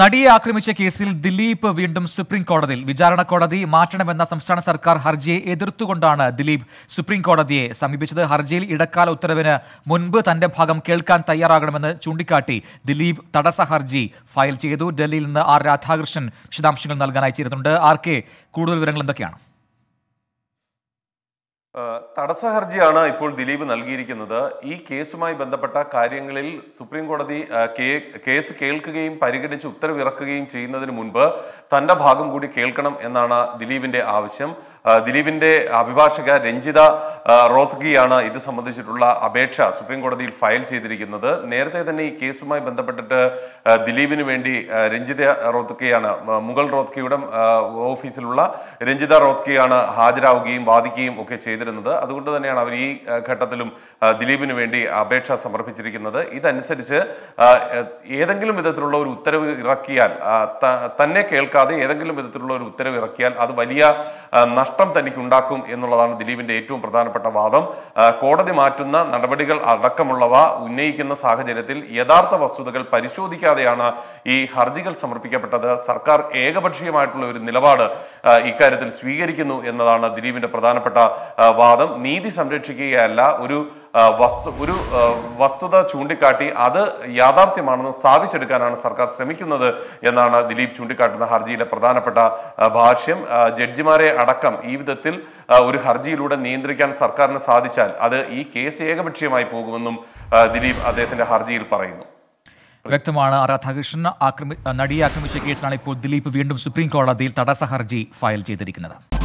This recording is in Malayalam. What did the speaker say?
നടിയെ ആക്രമിച്ച കേസിൽ ദിലീപ് വീണ്ടും സുപ്രീം കോടതിയിൽ വിചാരണ കോടതി മാറ്റണമെന്ന സംസ്ഥാന സർക്കാർ ഹർജിയെ എതിർത്തുകൊണ്ടാണ് ദിലീപ് സുപ്രീം കോടതിയെ സമീപിച്ചത് ഹർജിയിൽ ഇടക്കാല ഉത്തരവിന് മുൻപ് തന്റെ ഭാഗം കേൾക്കാൻ തയ്യാറാകണമെന്ന് ചൂണ്ടിക്കാട്ടി ദിലീപ് തടസ്സ ഹർജി ഫയൽ ചെയ്തു ഡൽഹിയിൽ നിന്ന് ആർ രാധാകൃഷ്ണൻ വിശദാംശങ്ങൾ നൽകാനായി ചേരുന്നുണ്ട് ആർ കെ കൂടുതൽ വിവരങ്ങൾ എന്തൊക്കെയാണ് തടസ്സ ഹർജിയാണ് ഇപ്പോൾ ദിലീപ് നൽകിയിരിക്കുന്നത് ഈ കേസുമായി ബന്ധപ്പെട്ട കാര്യങ്ങളിൽ സുപ്രീം കോടതി കേസ് കേൾക്കുകയും പരിഗണിച്ച് ഉത്തരവിറക്കുകയും ചെയ്യുന്നതിന് മുൻപ് തന്റെ ഭാഗം കൂടി കേൾക്കണം എന്നാണ് ദിലീപിന്റെ ആവശ്യം ദിലീപിന്റെ അഭിഭാഷക രഞ്ജിത റോത്ഗിയാണ് ഇത് സംബന്ധിച്ചിട്ടുള്ള അപേക്ഷ സുപ്രീം കോടതിയിൽ ഫയൽ ചെയ്തിരിക്കുന്നത് നേരത്തെ തന്നെ ഈ കേസുമായി ബന്ധപ്പെട്ടിട്ട് ദിലീപിന് വേണ്ടി രഞ്ജിത റോത്ഗിയാണ് മുഗൾ റോത്ഗിയുടെ ഓഫീസിലുള്ള രഞ്ജിത റോത്ഗിയാണ് ഹാജരാവുകയും വാദിക്കുകയും ഒക്കെ ചെയ്തിരുന്നത് അതുകൊണ്ട് തന്നെയാണ് അവർ ഈ ഘട്ടത്തിലും ദിലീപിന് വേണ്ടി അപേക്ഷ സമർപ്പിച്ചിരിക്കുന്നത് ഇതനുസരിച്ച് ഏതെങ്കിലും വിധത്തിലുള്ള ഒരു ഉത്തരവ് ഇറക്കിയാൽ തന്നെ കേൾക്കാതെ ഏതെങ്കിലും വിധത്തിലുള്ള ഒരു ഉത്തരവ് ഇറക്കിയാൽ അത് വലിയ നഷ്ട നഷ്ടം തനിക്കുണ്ടാക്കും എന്നുള്ളതാണ് ദിലീപിന്റെ ഏറ്റവും പ്രധാനപ്പെട്ട വാദം കോടതി മാറ്റുന്ന നടപടികൾ അടക്കമുള്ളവ ഉന്നയിക്കുന്ന സാഹചര്യത്തിൽ യഥാർത്ഥ വസ്തുതകൾ പരിശോധിക്കാതെയാണ് ഈ ഹർജികൾ സമർപ്പിക്കപ്പെട്ടത് സർക്കാർ ഏകപക്ഷീയമായിട്ടുള്ള ഒരു നിലപാട് ഇക്കാര്യത്തിൽ സ്വീകരിക്കുന്നു എന്നതാണ് ദിലീപിന്റെ പ്രധാനപ്പെട്ട വാദം നീതി സംരക്ഷിക്കുകയല്ല ഒരു വസ്തു ഒരു വസ്തുത ചൂണ്ടിക്കാട്ടി അത് യാഥാർത്ഥ്യമാണെന്ന് സ്ഥാപിച്ചെടുക്കാനാണ് സർക്കാർ ശ്രമിക്കുന്നത് എന്നാണ് ദിലീപ് ചൂണ്ടിക്കാട്ടുന്ന ഹർജിയിലെ പ്രധാനപ്പെട്ട ഭാഷ്യം ജഡ്ജിമാരെ അടക്കം ഈ വിധത്തിൽ ഒരു ഹർജിയിലൂടെ നിയന്ത്രിക്കാൻ സർക്കാരിന് സാധിച്ചാൽ അത് ഈ കേസ് ഏകപക്ഷീയമായി പോകുമെന്നും ദിലീപ് അദ്ദേഹത്തിന്റെ ഹർജിയിൽ പറയുന്നു വ്യക്തമാണ് രാധാകൃഷ്ണൻ ആക്രമി നടിയെ ആക്രമിച്ച കേസിലാണ് ഇപ്പോൾ ദിലീപ് വീണ്ടും സുപ്രീം കോടതിയിൽ തടസ്സ ഹർജി ഫയൽ ചെയ്തിരിക്കുന്നത്